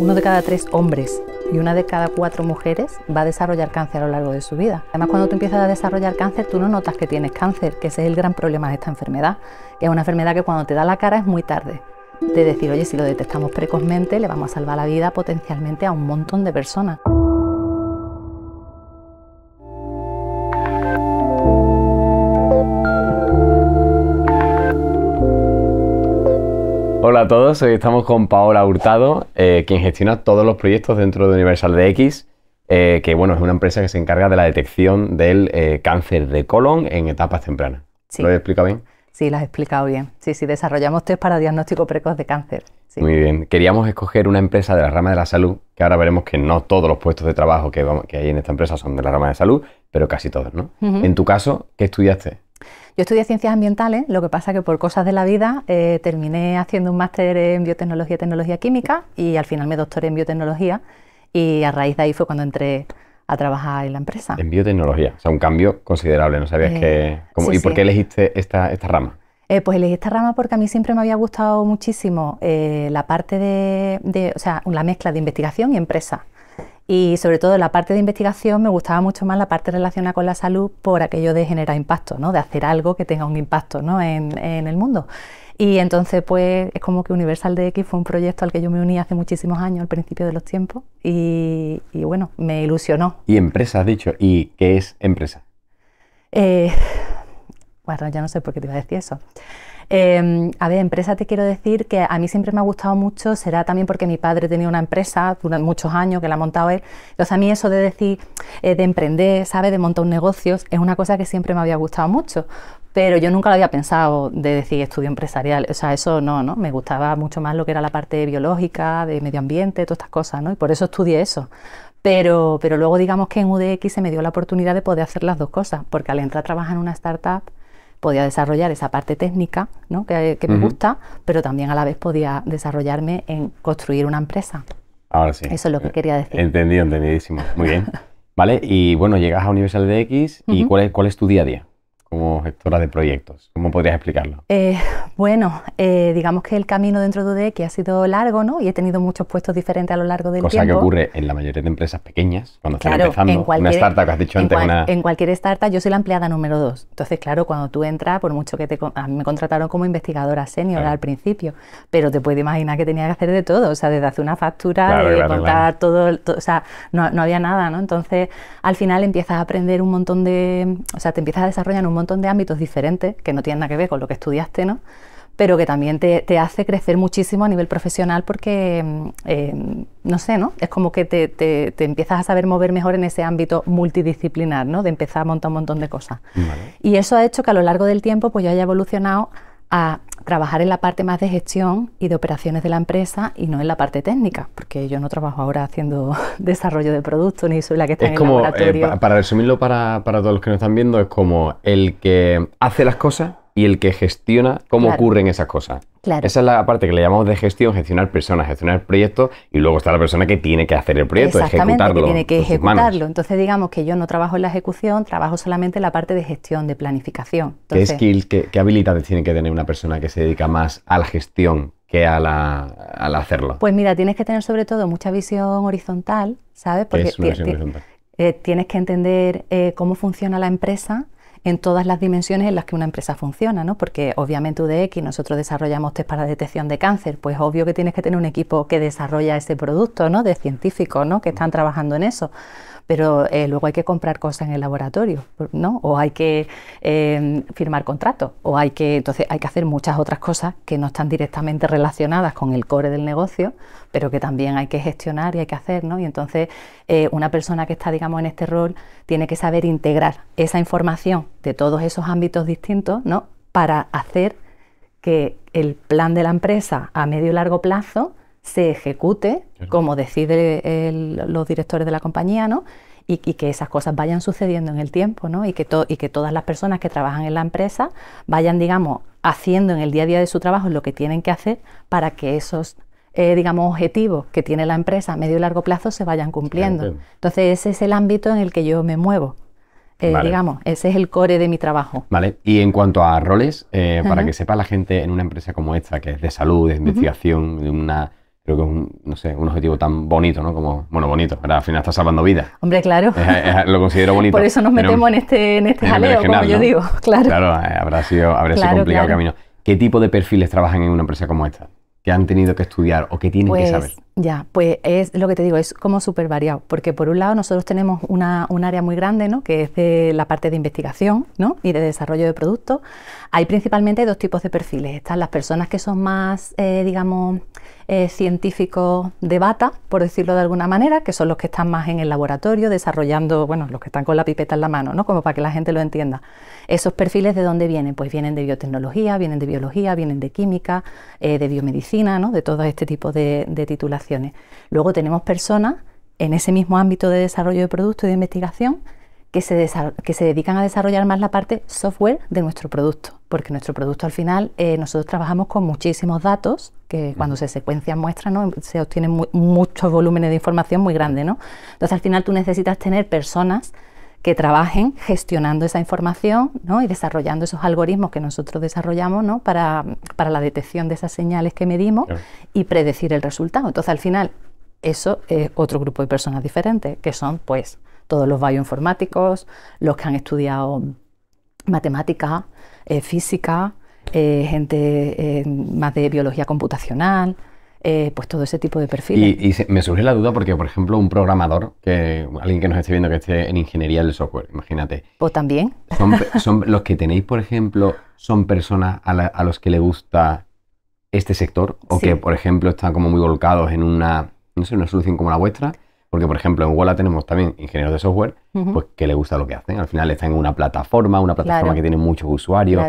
Uno de cada tres hombres y una de cada cuatro mujeres va a desarrollar cáncer a lo largo de su vida. Además, cuando tú empiezas a desarrollar cáncer, tú no notas que tienes cáncer, que ese es el gran problema de esta enfermedad. que Es una enfermedad que cuando te da la cara es muy tarde. De decir, oye, si lo detectamos precozmente, le vamos a salvar la vida potencialmente a un montón de personas. Hola a todos, hoy estamos con Paola Hurtado, eh, quien gestiona todos los proyectos dentro de Universal DX, eh, que bueno, es una empresa que se encarga de la detección del eh, cáncer de colon en etapas tempranas. ¿Lo he explicado bien? Sí, las has explicado bien. Sí, sí, desarrollamos test para diagnóstico precoz de cáncer. Muy bien. Queríamos escoger una empresa de la rama de la salud, que ahora veremos que no todos los puestos de trabajo que, hay en esta empresa son de la rama de salud, pero casi todos, ¿no? En tu caso, ¿qué estudiaste? Yo estudié ciencias ambientales, lo que pasa que por cosas de la vida eh, terminé haciendo un máster en biotecnología y tecnología química y al final me doctoré en biotecnología y a raíz de ahí fue cuando entré a trabajar en la empresa. En biotecnología, o sea, un cambio considerable, ¿no sabías que... Eh, ¿Y por qué elegiste esta, esta rama? Eh, pues elegí esta rama porque a mí siempre me había gustado muchísimo la parte de, de, o sea, la mezcla de investigación y empresa y sobre todo la parte de investigación me gustaba mucho más la parte relacionada con la salud por aquello de generar impacto, ¿no? de hacer algo que tenga un impacto en, el mundo. Y entonces pues es como que Universal DX fue un proyecto al que yo me uní hace muchísimos años, al principio de los tiempos, y, bueno, me ilusionó. ¿Y empresa has dicho? ¿Y qué es empresa? Eh, bueno, ya no sé por qué te iba a decir eso. Em, a ver, empresa te quiero decir que a mí siempre me ha gustado mucho, será también porque mi padre tenía una empresa durante muchos años que la ha montado él. Entonces a mí eso de decir, eh, de emprender, ¿sabes? De montar un negocio, es una cosa que siempre me había gustado mucho. Pero yo nunca lo había pensado de decir estudio empresarial, o sea, eso no, ¿no? Me gustaba mucho más lo que era la parte biológica, de medio ambiente, todas estas cosas, ¿no? Y por eso estudié eso. Pero, pero luego digamos que en UDX se me dio la oportunidad de poder hacer las dos cosas, porque al entrar a trabajar en una startup, podía desarrollar esa parte técnica que, me gusta, pero también a la vez podía desarrollarme en construir una empresa. Ahora sí. Eso es lo que eh, quería decir. Entendido, entendidísimo. Muy bien. vale, y bueno, llegas a Universal DX y ¿cuál, cuál es tu día a día? como gestora de proyectos? ¿Cómo podrías explicarlo? Eh, bueno, eh, digamos que el camino dentro de UDEC que ha sido largo, ¿no? Y he tenido muchos puestos diferentes a lo largo del tiempo. Cosa que ocurre en la mayoría de empresas pequeñas, cuando están empezando. En cualquier, una startup que has dicho en antes. En cualquier startup yo soy la empleada número dos. Entonces, claro, cuando tú entras, por mucho que te... me contrataron como investigadora senior al principio, pero te puedes imaginar que tenía que hacer de todo. O sea, desde hacer una factura, contar todo, O sea, no, no había nada, ¿no? Entonces, al final empiezas a aprender un montón de... O sea, te empiezas a desarrollar un montón de ámbitos diferentes que no tienen nada que ver con lo que estudiaste, ¿no? pero que también te, hace crecer muchísimo a nivel profesional porque, mm, eh, no sé, ¿no? Es como que te, empiezas a saber mover mejor en ese ámbito multidisciplinar, ¿no? De empezar a montar un montón de cosas. Y eso ha hecho que a lo largo del tiempo pues yo haya evolucionado a trabajar en la parte más de gestión y de operaciones de la empresa y no en la parte técnica, porque yo no trabajo ahora haciendo desarrollo de productos ni soy la que está en como, el eh, laboratorio. para, resumirlo para, para todos los que nos están viendo, es como el que hace las cosas y el que gestiona cómo ocurren esas cosas. Esa es la parte que le llamamos de gestión, gestionar personas, gestionar proyectos y luego está la persona que tiene que hacer el proyecto, Exactamente, ejecutarlo. tiene que ejecutarlo. Entonces digamos que yo no trabajo en la ejecución, trabajo solamente en la parte de gestión, de planificación. ¿Qué habilidades tiene que tener una persona que se dedica más a la gestión que a la, hacerlo? Pues mira, tienes que tener sobre todo mucha visión horizontal, ¿sabes? Porque es una eh, tienes que entender eh, cómo funciona la empresa en todas las dimensiones en las que una empresa funciona, ¿no? Porque obviamente UDX, nosotros desarrollamos test para detección de cáncer, pues obvio que tienes que tener un equipo que desarrolla ese producto, ¿no? De científicos, ¿no? Que están trabajando en eso pero eh, luego hay que comprar cosas en el laboratorio, ¿no? O hay que em, firmar contratos, o hay que, entonces hay que hacer muchas otras cosas que no están directamente relacionadas con el core del negocio, pero que también hay que gestionar y hay que hacer, Y entonces eh, una persona que está, digamos, en este rol tiene que saber integrar esa información de todos esos ámbitos distintos, ¿no? Para hacer que el plan de la empresa a medio y largo plazo se ejecute como deciden los directores de la compañía, ¿no? Y, que esas cosas vayan sucediendo en el tiempo, ¿no? Y que, y que todas las personas que trabajan en la empresa vayan, digamos, haciendo en el día a día de su trabajo lo que tienen que hacer para que esos eh, digamos, objetivos que tiene la empresa a medio y largo plazo se vayan cumpliendo. Entonces, ese es el ámbito en el que yo me muevo. Eh, digamos, ese es el core de mi trabajo. Vale, y en cuanto a roles, eh, para que sepa la gente en una empresa como esta, que es de salud, de investigación, de una creo que es un, no sé, un objetivo tan bonito, ¿no? Como, bueno, bonito, pero al final está salvando vida Hombre, claro. lo considero bonito. Por eso nos metemos en este, en este jaleo, como yo digo, claro. Claro, eh, habrá sido, habrá sido complicado el camino. ¿Qué tipo de perfiles trabajan en una empresa como esta? ¿Qué han tenido que estudiar o qué tienen que pues, saber? Ya, pues es lo que te digo, es como súper variado, porque por un lado nosotros tenemos una, un área muy grande, ¿no? que es la parte de investigación ¿no? y de desarrollo de productos. Hay principalmente dos tipos de perfiles. Están las personas que son más, eh, digamos, eh, científicos de bata, por decirlo de alguna manera, que son los que están más en el laboratorio desarrollando, bueno, los que están con la pipeta en la mano, ¿no? como para que la gente lo entienda. Esos perfiles de dónde vienen? Pues vienen de biotecnología, vienen de biología, vienen de química, eh, de biomedicina, ¿no? de todo este tipo de, de titulaciones Luego tenemos personas en ese mismo ámbito de desarrollo de producto y de investigación que se, que se dedican a desarrollar más la parte software de nuestro producto, porque nuestro producto al final eh, nosotros trabajamos con muchísimos datos que cuando se secuencian muestras ¿no? se obtienen muchos volúmenes de información muy grandes. ¿no? Entonces al final tú necesitas tener personas que trabajen gestionando esa información y desarrollando esos algoritmos que nosotros desarrollamos ¿no? para, la detección de esas señales que medimos y predecir el resultado. Entonces, al final, eso es otro grupo de personas diferentes, que son pues todos los bioinformáticos, los que han estudiado matemática, eh, física, eh, gente eh, más de biología computacional, eh, pues todo ese tipo de perfiles. Y, me surge la duda porque, por ejemplo, un programador, que alguien que nos esté viendo que esté en ingeniería del software, imagínate. Pues también. Son, los que tenéis, por ejemplo, son personas a, los que le gusta este sector o que, por ejemplo, están como muy volcados en una, no sé, una solución como la vuestra. Porque, por ejemplo, en Walla tenemos también ingenieros de software pues, que le gusta lo que hacen. Al final están en una plataforma, una plataforma que tiene muchos usuarios.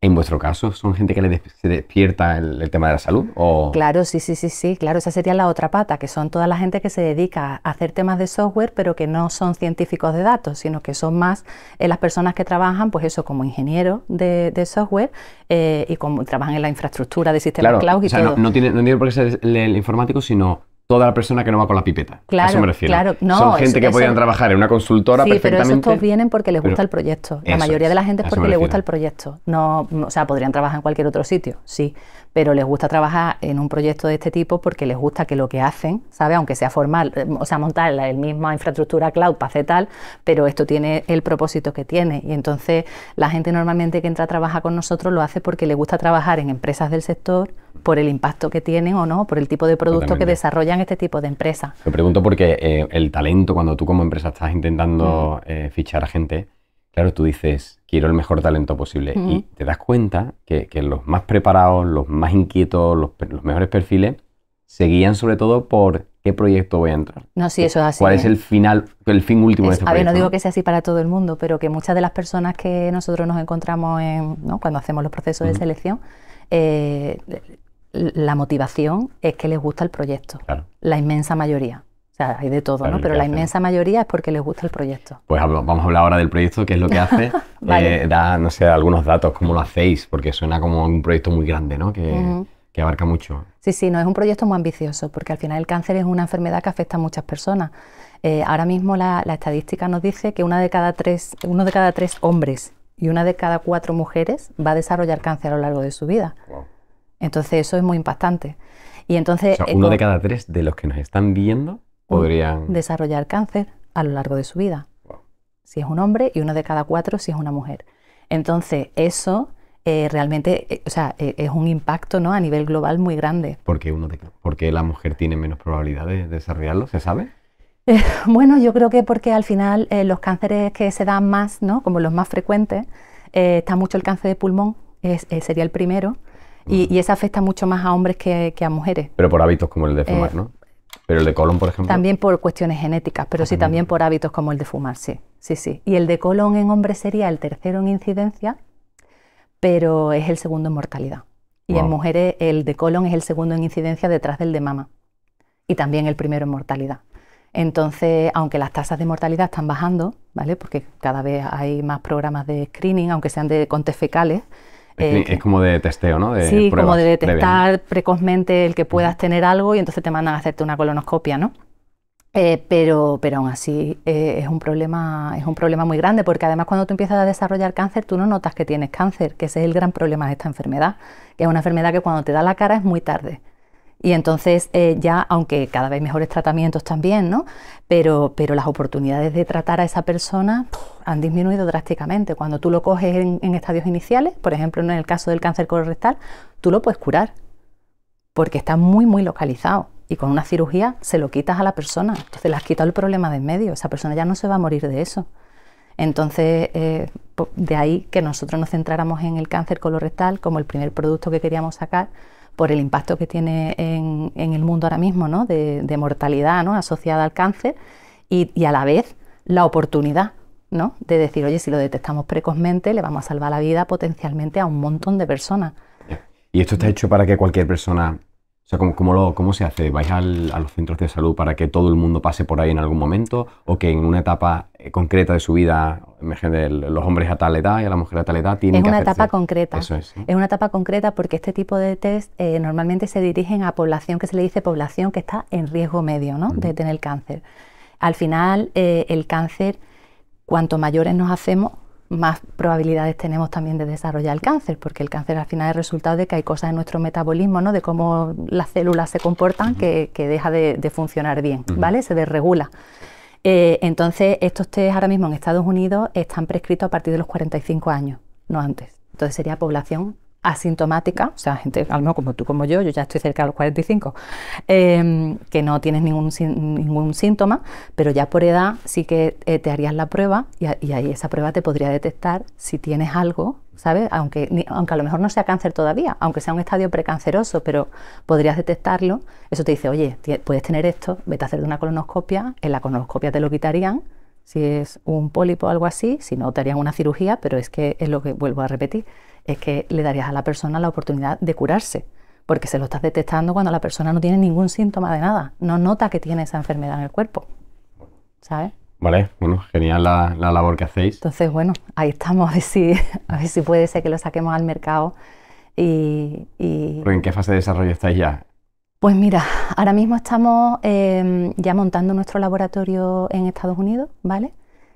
En vuestro caso, ¿son gente que le se despierta el, tema de la salud? O... Claro, sí, sí, sí, sí, claro, esa sería la otra pata, que son toda la gente que se dedica a hacer temas de software, pero que no son científicos de datos, sino que son más eh, las personas que trabajan, pues eso, como ingenieros de, software eh, y como trabajan en la infraestructura de sistemas cloud y No, tiene, no tiene por qué ser el informático, sino toda la persona que no va con la pipeta. a eso me refiero. Claro, no, Son gente que podrían trabajar en una consultora sí, perfectamente. pero estos vienen porque les gusta el proyecto. La mayoría de la gente es porque les gusta el proyecto. No, o sea, podrían trabajar en cualquier otro sitio, sí, pero les gusta trabajar en un proyecto de este tipo porque les gusta que lo que hacen, ¿sabe? aunque sea formal, eh, o sea, montar la, misma infraestructura cloud para hacer tal, pero esto tiene el propósito que tiene. Y entonces la gente normalmente que entra a trabajar con nosotros lo hace porque le gusta trabajar en empresas del sector por el impacto que tienen o no, por el tipo de producto que desarrollan este tipo de empresas. Me pregunto porque eh, el talento, cuando tú como empresa estás intentando mm. eh, fichar a gente, claro, tú dices, quiero el mejor talento posible. Y te das cuenta que, los más preparados, los más inquietos, los, mejores perfiles, se guían sobre todo por qué proyecto voy a entrar. No, sí, eso es así. ¿Cuál es ¿eh? el final, el fin último de ese este proyecto? A ver, no digo que sea así para todo el mundo, pero que muchas de las personas que nosotros nos encontramos cuando hacemos los procesos de selección, eh, la motivación es que les gusta el proyecto, la inmensa mayoría hay de todo, ¿no? Pero la inmensa mayoría es porque les gusta el proyecto. Pues vamos a hablar ahora del proyecto, qué es lo que hace. Eh, da, no sé, algunos datos, cómo lo hacéis, porque suena como un proyecto muy grande, ¿no? Que, abarca mucho. Sí, sí, no, es un proyecto muy ambicioso, porque al final el cáncer es una enfermedad que afecta a muchas personas. Eh, ahora mismo la, estadística nos dice que una de cada uno de cada tres hombres y una de cada cuatro mujeres va a desarrollar cáncer a lo largo de su vida. Wow. Entonces eso es muy impactante. Y entonces, o sea, eh, uno de cada tres de los que nos están viendo podrían desarrollar cáncer a lo largo de su vida. Si es un hombre y uno de cada cuatro si es una mujer. Entonces, eso eh, realmente eh, o sea, eh, es un impacto ¿no? a nivel global muy grande. ¿Por qué, uno de, la mujer tiene menos probabilidad de desarrollarlo? ¿Se sabe? bueno, yo creo que porque al final los cánceres que se dan más, ¿no? como los más frecuentes, está mucho el cáncer de pulmón, sería el primero. Y, eso afecta mucho más a hombres que, a mujeres. Pero por hábitos como el de fumar, ¿no? Pero el de colon, por ejemplo. También por cuestiones genéticas, pero sí también. por hábitos como el de fumar, sí. Sí, Y el de colon en hombres sería el tercero en incidencia, pero es el segundo en mortalidad. Y en mujeres el de colon es el segundo en incidencia detrás del de mama. Y también el primero en mortalidad. Entonces, aunque las tasas de mortalidad están bajando, ¿vale? Porque cada vez hay más programas de screening, aunque sean de contes fecales, eh, es como de testeo, ¿no? sí, como de detectar precozmente el que puedas tener algo y entonces te mandan a hacerte una colonoscopia, ¿no? Eh, pero, pero aún así eh, es, un problema, es un problema muy grande, porque además cuando tú empiezas a desarrollar cáncer, tú no notas que tienes cáncer, que ese es el gran problema de esta enfermedad, que es una enfermedad que cuando te da la cara es muy tarde. Y entonces eh, ya, aunque cada vez mejores tratamientos también, ¿no? Pero, las oportunidades de tratar a esa persona han disminuido drásticamente. Cuando tú lo coges en, estadios iniciales, por ejemplo en el caso del cáncer colorectal, tú lo puedes curar porque está muy, muy localizado. Y con una cirugía se lo quitas a la persona. Entonces le has quitado el problema de en medio. Esa persona ya no se va a morir de eso. Entonces, eh, de ahí que nosotros nos centráramos en el cáncer colorectal como el primer producto que queríamos sacar por el impacto que tiene en, el mundo ahora mismo, ¿no? de, mortalidad ¿no? asociada al cáncer, y, a la vez la oportunidad ¿no? de decir, oye, si lo detectamos precozmente, le vamos a salvar la vida potencialmente a un montón de personas. ¿Y esto está hecho para que cualquier persona o sea, ¿cómo, se hace? ¿Vais a los centros de salud para que todo el mundo pase por ahí en algún momento? ¿O que en una etapa eh, concreta de su vida, los hombres a tal edad y a la mujer a tal edad tienen Es una etapa concreta. es, una etapa concreta porque este tipo de test eh, normalmente se dirigen a población que se le dice población que está en riesgo medio ¿no? de tener cáncer. Al final, eh, el cáncer, cuanto mayores nos hacemos, más probabilidades tenemos también de desarrollar el cáncer, porque el cáncer al final es resultado de que hay cosas en nuestro metabolismo, ¿no? de cómo las células se comportan, que, deja de, funcionar bien, ¿vale? Se desregula. Eh, entonces, estos test ahora mismo en Estados Unidos están prescritos a partir de los 45 años, no antes. Entonces sería población asintomática, o sea, gente, al menos como tú, como yo, yo ya estoy cerca de los 45, em, que no tienes ningún, ningún síntoma, pero ya por edad sí que eh, te harías la prueba y, ahí esa prueba te podría detectar si tienes algo, ¿sabes? Aunque, aunque a lo mejor no sea cáncer todavía, aunque sea un estadio precanceroso, pero podrías detectarlo, eso te dice, oye, puedes tener esto, vete a hacer una colonoscopia, en la colonoscopia te lo quitarían, si es un pólipo o algo así, si no te harían una cirugía, pero es que es lo que vuelvo a repetir, es que le darías a la persona la oportunidad de curarse, porque se lo estás detectando cuando la persona no tiene ningún síntoma de nada, no nota que tiene esa enfermedad en el cuerpo, ¿sabes? Vale, bueno, genial la, labor que hacéis. Entonces, bueno, ahí estamos, a ver si, puede ser que lo saquemos al mercado y... ¿Pero ¿En qué fase de desarrollo estáis ya? Pues mira, ahora mismo estamos em, ya montando nuestro laboratorio en Estados Unidos, ¿vale?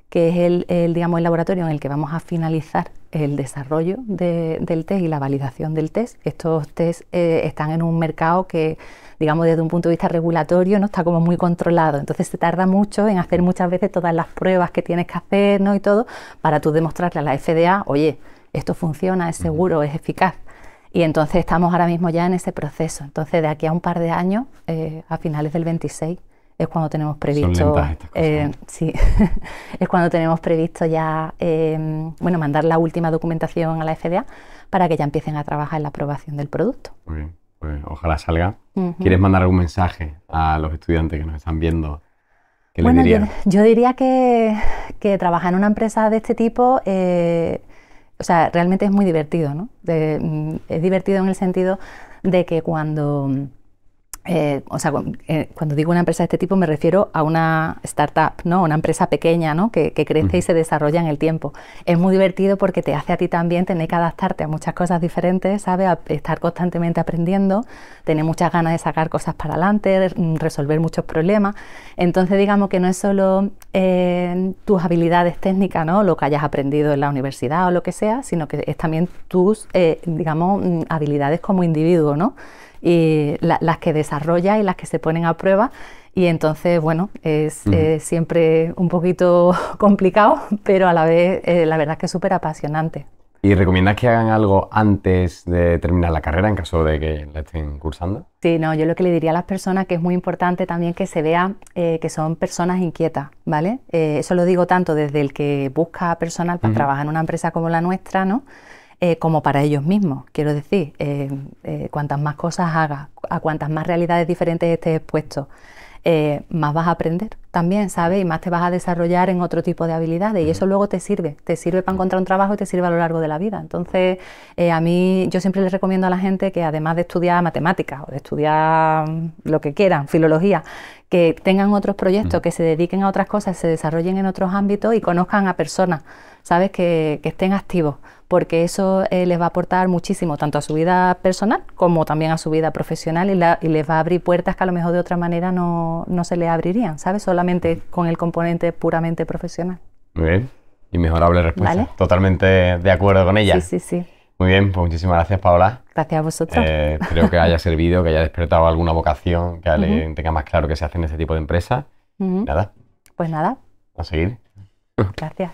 Que es el, digamos, el laboratorio en el que vamos a finalizar el desarrollo del test y la validación del test. Estos test eh, están en un mercado que, digamos, desde un punto de vista regulatorio, no está como muy controlado. Entonces se tarda mucho en hacer muchas veces todas las pruebas que tienes que hacer, ¿no? Y todo, para tú demostrarle a la FDA, oye, esto funciona, es seguro, es eficaz. Y entonces estamos ahora mismo ya en ese proceso. Entonces, de aquí a un par de años, eh, a finales del 26, es cuando tenemos previsto. Eh, sí, es cuando tenemos previsto ya, eh, bueno, mandar la última documentación a la FDA para que ya empiecen a trabajar en la aprobación del producto. Muy pues ojalá salga. ¿Quieres mandar algún mensaje a los estudiantes que nos están viendo? ¿Qué les Yo, diría que, que trabajar en una empresa de este tipo o sea, realmente es muy divertido, ¿no? Mm, es divertido en el sentido de que cuando eh, o sea, eh, cuando digo una empresa de este tipo me refiero a una startup, Una empresa pequeña, Que, crece y se desarrolla en el tiempo. Es muy divertido porque te hace a ti también tener que adaptarte a muchas cosas diferentes, ¿sabes? A estar constantemente aprendiendo, tener muchas ganas de sacar cosas para adelante, mm, resolver muchos problemas. Entonces, digamos que no es solo eh, tus habilidades técnicas, ¿no? Lo que hayas aprendido en la universidad o lo que sea, sino que es también tus, digamos, mm, habilidades como individuo, ¿no? y las que desarrolla y las que se ponen a prueba. Y entonces, bueno, es siempre un poquito complicado, pero a la vez eh, la verdad es que es súper apasionante. ¿Y recomiendas que hagan algo antes de terminar la carrera en caso de que la estén cursando? Sí, no, yo lo que le diría a las personas que es muy importante también que se vea eh, que son personas inquietas, ¿vale? Eh, eso lo digo tanto desde el que busca personal para trabajar en una empresa como la nuestra, ¿no? Eh, como para ellos mismos. Quiero decir, eh, eh, cuantas más cosas hagas, a cuantas más realidades diferentes estés expuesto, más vas a aprender también, ¿sabes? Y más te vas a desarrollar en otro tipo de habilidades y eso luego te sirve, te sirve para encontrar un trabajo y te sirve a lo largo de la vida. Entonces, eh, a mí yo siempre les recomiendo a la gente que además de estudiar matemáticas o de estudiar lo que quieran, filología, que tengan otros proyectos, que se dediquen a otras cosas, se desarrollen en otros ámbitos y conozcan a personas, ¿sabes? Que, que estén activos, porque eso eh, les va a aportar muchísimo, tanto a su vida personal como también a su vida profesional y, les va a abrir puertas que a lo mejor de otra manera no, se le abrirían, ¿sabes? con el componente puramente profesional. Muy bien, inmejorable respuesta. Totalmente de acuerdo con ella. Sí, sí, sí. Muy bien, pues muchísimas gracias, Paola. Gracias a vosotros. creo eh, que haya servido, que haya despertado alguna vocación, que tenga más claro qué se hace en ese tipo de empresa. Nada. Pues nada. A seguir. Gracias.